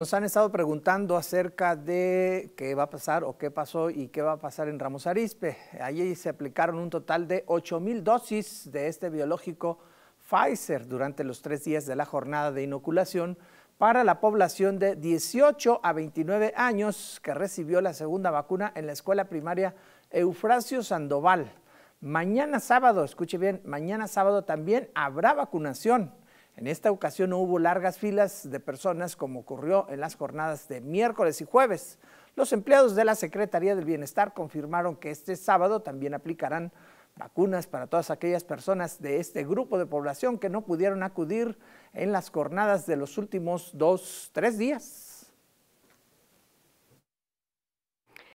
Nos han estado preguntando acerca de qué va a pasar o qué pasó y qué va a pasar en Ramos Arizpe. Allí se aplicaron un total de 8 mil dosis de este biológico Pfizer durante los tres días de la jornada de inoculación para la población de 18 a 29 años que recibió la segunda vacuna en la escuela primaria Eufrasio Sandoval. Mañana sábado, escuche bien, mañana sábado también habrá vacunación en esta ocasión no hubo largas filas de personas como ocurrió en las jornadas de miércoles y jueves. Los empleados de la Secretaría del Bienestar confirmaron que este sábado también aplicarán vacunas para todas aquellas personas de este grupo de población que no pudieron acudir en las jornadas de los últimos dos, tres días.